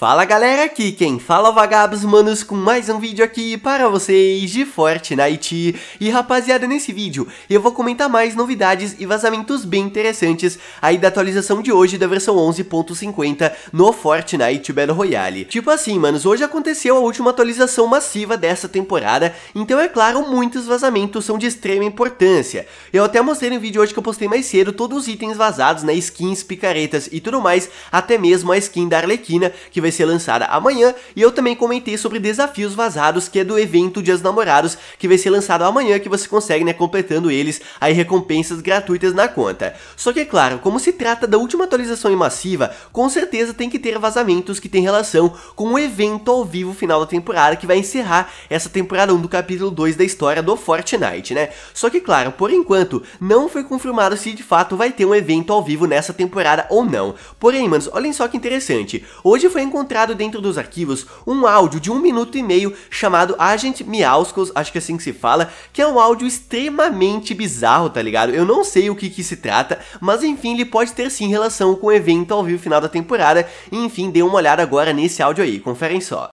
Fala galera, aqui quem fala é vagabos manos com mais um vídeo aqui para vocês de Fortnite E rapaziada, nesse vídeo eu vou comentar mais novidades e vazamentos bem interessantes aí da atualização de hoje da versão 11.50 no Fortnite Battle Royale Tipo assim manos, hoje aconteceu a última atualização massiva dessa temporada, então é claro muitos vazamentos são de extrema importância Eu até mostrei no vídeo hoje que eu postei mais cedo todos os itens vazados, né, skins, picaretas e tudo mais, até mesmo a skin da Arlequina que vai vai ser lançada amanhã, e eu também comentei sobre desafios vazados, que é do evento Dias Namorados, que vai ser lançado amanhã, que você consegue, né, completando eles, aí recompensas gratuitas na conta. Só que é claro, como se trata da última atualização em massiva, com certeza tem que ter vazamentos que tem relação com o evento ao vivo final da temporada, que vai encerrar essa temporada 1 do capítulo 2 da história do Fortnite, né? Só que claro, por enquanto, não foi confirmado se de fato vai ter um evento ao vivo nessa temporada ou não. Porém, manos, olhem só que interessante, hoje foi encontrado encontrado dentro dos arquivos um áudio de um minuto e meio chamado Agent Miauskos, acho que é assim que se fala, que é um áudio extremamente bizarro, tá ligado? Eu não sei o que, que se trata, mas enfim, ele pode ter sim relação com o evento ao vivo final da temporada, enfim, dê uma olhada agora nesse áudio aí, conferem só.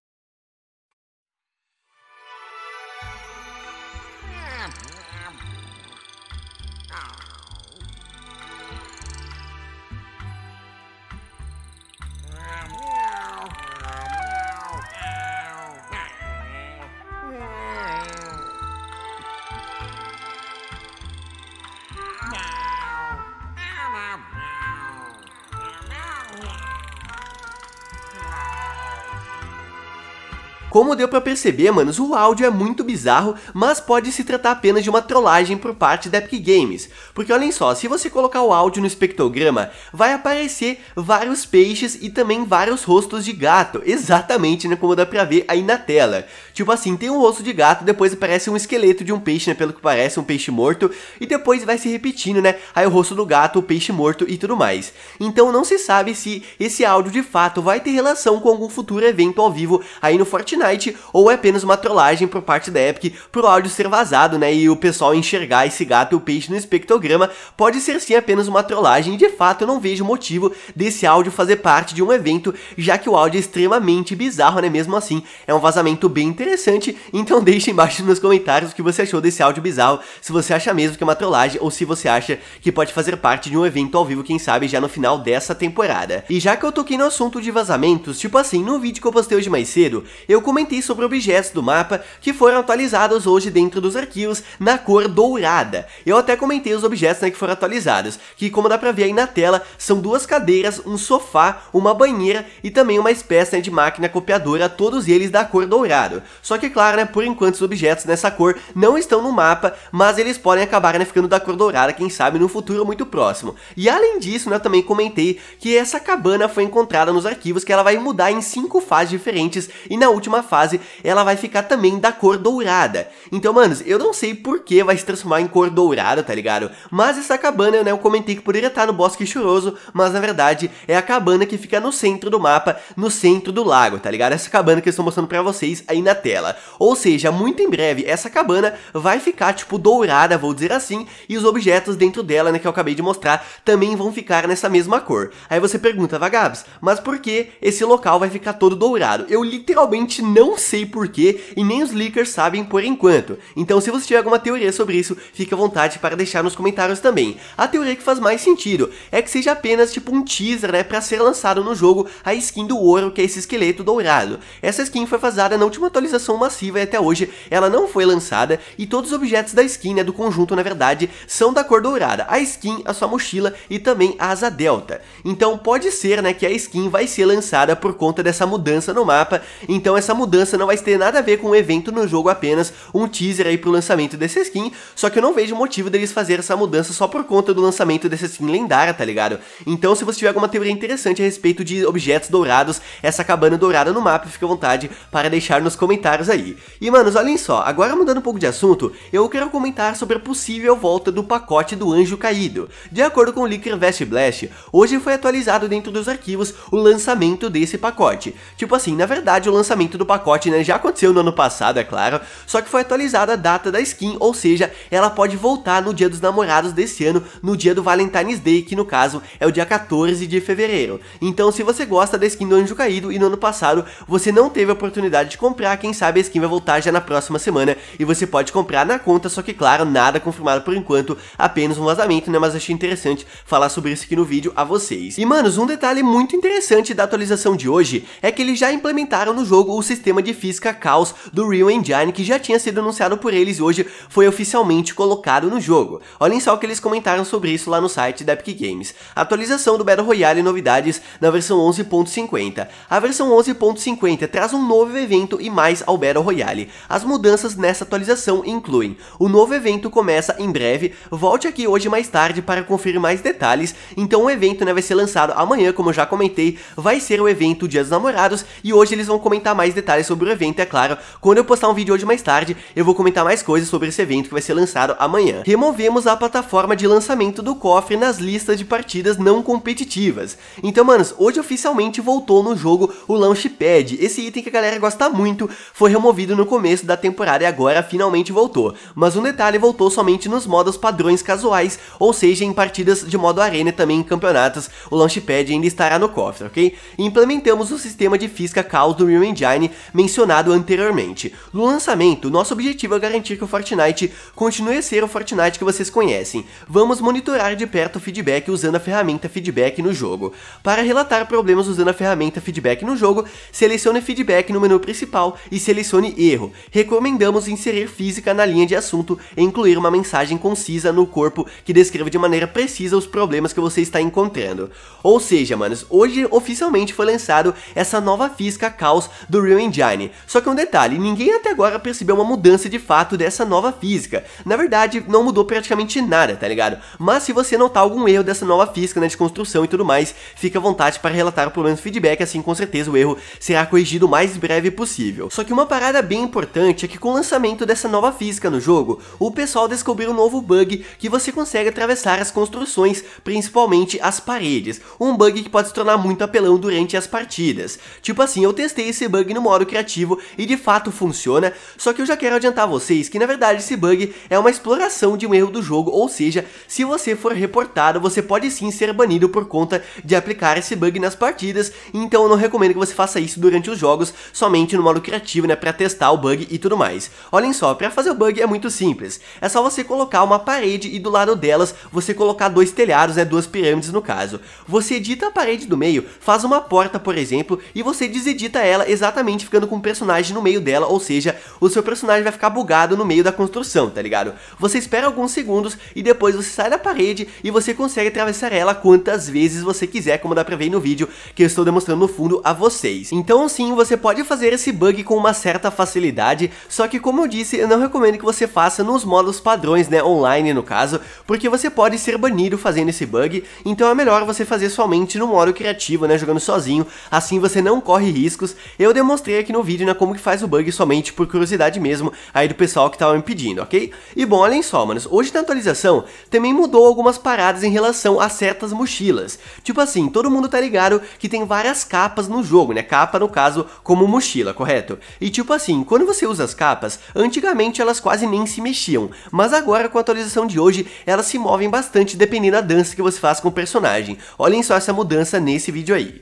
Como deu pra perceber, manos, o áudio é muito bizarro, mas pode se tratar apenas de uma trollagem por parte da Epic Games. Porque olhem só, se você colocar o áudio no espectrograma, vai aparecer vários peixes e também vários rostos de gato, exatamente né, como dá pra ver aí na tela. Tipo assim, tem um rosto de gato, depois aparece um esqueleto de um peixe, né, pelo que parece, um peixe morto, e depois vai se repetindo, né, aí o rosto do gato, o peixe morto e tudo mais. Então não se sabe se esse áudio de fato vai ter relação com algum futuro evento ao vivo aí no Fortnite, Fortnite, ou é apenas uma trollagem por parte da Epic pro áudio ser vazado, né, e o pessoal enxergar esse gato e o peixe no espectrograma, pode ser sim apenas uma trollagem, e de fato eu não vejo motivo desse áudio fazer parte de um evento, já que o áudio é extremamente bizarro, né, mesmo assim, é um vazamento bem interessante, então deixe embaixo nos comentários o que você achou desse áudio bizarro, se você acha mesmo que é uma trollagem, ou se você acha que pode fazer parte de um evento ao vivo, quem sabe, já no final dessa temporada. E já que eu toquei no assunto de vazamentos, tipo assim, no vídeo que eu postei hoje mais cedo, eu comecei comentei sobre objetos do mapa que foram atualizados hoje dentro dos arquivos na cor dourada. Eu até comentei os objetos né, que foram atualizados, que como dá pra ver aí na tela, são duas cadeiras, um sofá, uma banheira e também uma espécie né, de máquina copiadora, todos eles da cor dourada Só que claro, né, por enquanto os objetos nessa cor não estão no mapa, mas eles podem acabar né, ficando da cor dourada, quem sabe, no futuro muito próximo. E além disso, né, eu também comentei que essa cabana foi encontrada nos arquivos que ela vai mudar em cinco fases diferentes e na última próxima fase, ela vai ficar também da cor dourada. Então, manos, eu não sei por que vai se transformar em cor dourada, tá ligado? Mas essa cabana, né, eu comentei que poderia estar tá no Bosque Churoso, mas na verdade é a cabana que fica no centro do mapa, no centro do lago, tá ligado? Essa cabana que eu estou mostrando pra vocês aí na tela. Ou seja, muito em breve, essa cabana vai ficar, tipo, dourada, vou dizer assim, e os objetos dentro dela, né, que eu acabei de mostrar, também vão ficar nessa mesma cor. Aí você pergunta, Vagabs, mas por que esse local vai ficar todo dourado? Eu literalmente não sei porquê e nem os leakers sabem por enquanto. Então se você tiver alguma teoria sobre isso, fique à vontade para deixar nos comentários também. A teoria que faz mais sentido é que seja apenas tipo um teaser, né, para ser lançado no jogo a skin do ouro, que é esse esqueleto dourado. Essa skin foi vazada na última atualização massiva e até hoje ela não foi lançada e todos os objetos da skin, né, do conjunto na verdade, são da cor dourada. A skin, a sua mochila e também a asa delta. Então pode ser, né, que a skin vai ser lançada por conta dessa mudança no mapa. Então essa mudança não vai ter nada a ver com um evento no jogo apenas, um teaser aí pro lançamento dessa skin, só que eu não vejo motivo deles fazer essa mudança só por conta do lançamento dessa skin lendária, tá ligado? Então se você tiver alguma teoria interessante a respeito de objetos dourados, essa cabana dourada no mapa, fica à vontade para deixar nos comentários aí. E manos, olhem só, agora mudando um pouco de assunto, eu quero comentar sobre a possível volta do pacote do Anjo Caído. De acordo com o Leaker Vest Blast, hoje foi atualizado dentro dos arquivos o lançamento desse pacote. Tipo assim, na verdade o lançamento do pacote, né? Já aconteceu no ano passado, é claro, só que foi atualizada a data da skin, ou seja, ela pode voltar no dia dos namorados desse ano, no dia do Valentine's Day, que no caso é o dia 14 de fevereiro. Então se você gosta da skin do Anjo Caído e no ano passado você não teve a oportunidade de comprar, quem sabe a skin vai voltar já na próxima semana e você pode comprar na conta, só que claro, nada confirmado por enquanto, apenas um vazamento, né? Mas achei interessante falar sobre isso aqui no vídeo a vocês. E manos, um detalhe muito interessante da atualização de hoje é que eles já implementaram no jogo o sistema sistema de física caos do Real Engine que já tinha sido anunciado por eles e hoje foi oficialmente colocado no jogo. Olhem só o que eles comentaram sobre isso lá no site da Epic Games. Atualização do Battle Royale e novidades na versão 11.50. A versão 11.50 traz um novo evento e mais ao Battle Royale. As mudanças nessa atualização incluem o novo evento começa em breve, volte aqui hoje mais tarde para conferir mais detalhes, então o evento né, vai ser lançado amanhã, como eu já comentei, vai ser o evento Dia dos Namorados e hoje eles vão comentar mais detalhes detalhes sobre o evento, é claro. Quando eu postar um vídeo hoje mais tarde, eu vou comentar mais coisas sobre esse evento que vai ser lançado amanhã. Removemos a plataforma de lançamento do cofre nas listas de partidas não competitivas. Então, manos, hoje oficialmente voltou no jogo o Launchpad. Esse item que a galera gosta muito foi removido no começo da temporada e agora finalmente voltou. Mas um detalhe, voltou somente nos modos padrões casuais, ou seja, em partidas de modo arena e também em campeonatos, o Launchpad ainda estará no cofre, ok? Implementamos o sistema de física caos do Real Engine mencionado anteriormente. No lançamento, nosso objetivo é garantir que o Fortnite continue a ser o Fortnite que vocês conhecem. Vamos monitorar de perto o feedback usando a ferramenta feedback no jogo. Para relatar problemas usando a ferramenta feedback no jogo, selecione feedback no menu principal e selecione erro. Recomendamos inserir física na linha de assunto e incluir uma mensagem concisa no corpo que descreva de maneira precisa os problemas que você está encontrando. Ou seja, manos, hoje oficialmente foi lançado essa nova física Caos do Real Engine. Só que um detalhe, ninguém até agora percebeu uma mudança de fato dessa nova física. Na verdade, não mudou praticamente nada, tá ligado? Mas se você notar algum erro dessa nova física, né, de construção e tudo mais, fica à vontade para relatar pelo menos feedback, assim com certeza o erro será corrigido o mais breve possível. Só que uma parada bem importante é que com o lançamento dessa nova física no jogo, o pessoal descobriu um novo bug que você consegue atravessar as construções, principalmente as paredes. Um bug que pode se tornar muito apelão durante as partidas. Tipo assim, eu testei esse bug no modo criativo e de fato funciona, só que eu já quero adiantar vocês que na verdade esse bug é uma exploração de um erro do jogo, ou seja, se você for reportado, você pode sim ser banido por conta de aplicar esse bug nas partidas, então eu não recomendo que você faça isso durante os jogos, somente no modo criativo, né, pra testar o bug e tudo mais. Olhem só, pra fazer o bug é muito simples, é só você colocar uma parede e do lado delas você colocar dois telhados, né, duas pirâmides no caso. Você edita a parede do meio, faz uma porta, por exemplo, e você desedita ela exatamente ficando com um personagem no meio dela, ou seja, o seu personagem vai ficar bugado no meio da construção, tá ligado? Você espera alguns segundos e depois você sai da parede e você consegue atravessar ela quantas vezes você quiser, como dá pra ver no vídeo que eu estou demonstrando no fundo a vocês. Então sim, você pode fazer esse bug com uma certa facilidade, só que como eu disse, eu não recomendo que você faça nos modos padrões, né, online no caso, porque você pode ser banido fazendo esse bug, então é melhor você fazer somente no modo criativo, né, jogando sozinho, assim você não corre riscos. Eu demonstrei mostrei aqui no vídeo, né, como que faz o bug somente por curiosidade mesmo aí do pessoal que tava me pedindo, ok? E bom, olhem só, manos, hoje na atualização também mudou algumas paradas em relação a certas mochilas. Tipo assim, todo mundo tá ligado que tem várias capas no jogo, né, capa no caso como mochila, correto? E tipo assim, quando você usa as capas, antigamente elas quase nem se mexiam, mas agora com a atualização de hoje elas se movem bastante dependendo da dança que você faz com o personagem. Olhem só essa mudança nesse vídeo aí.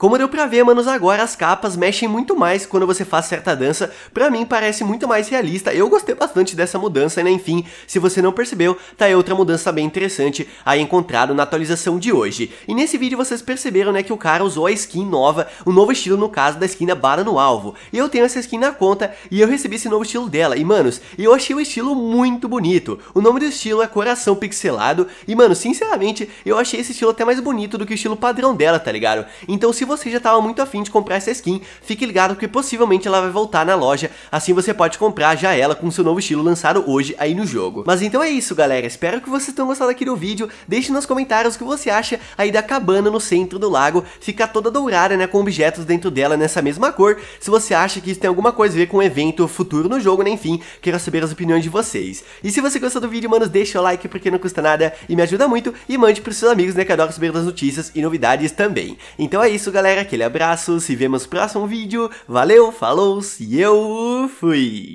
Como deu pra ver, manos, agora as capas mexem muito mais quando você faz certa dança. Pra mim parece muito mais realista. Eu gostei bastante dessa mudança, né? Enfim, se você não percebeu, tá aí outra mudança bem interessante aí encontrado na atualização de hoje. E nesse vídeo vocês perceberam, né, que o cara usou a skin nova, o um novo estilo no caso da skin da bala no alvo. E eu tenho essa skin na conta e eu recebi esse novo estilo dela. E, manos, eu achei o estilo muito bonito. O nome do estilo é Coração Pixelado. E, mano, sinceramente, eu achei esse estilo até mais bonito do que o estilo padrão dela, tá ligado? Então, se você já estava muito afim de comprar essa skin, fique ligado que possivelmente ela vai voltar na loja, assim você pode comprar já ela com seu novo estilo lançado hoje aí no jogo. Mas então é isso galera, espero que vocês tenham gostado aqui do vídeo, deixe nos comentários o que você acha aí da cabana no centro do lago, fica toda dourada né, com objetos dentro dela nessa mesma cor, se você acha que isso tem alguma coisa a ver com um evento futuro no jogo, né, enfim, quero saber as opiniões de vocês. E se você gostou do vídeo, mano, deixa o like porque não custa nada e me ajuda muito, e mande pros seus amigos né, que adoram saber das notícias e novidades também. Então é isso galera galera, aquele abraço, se vemos no próximo vídeo, valeu, falou, se eu fui!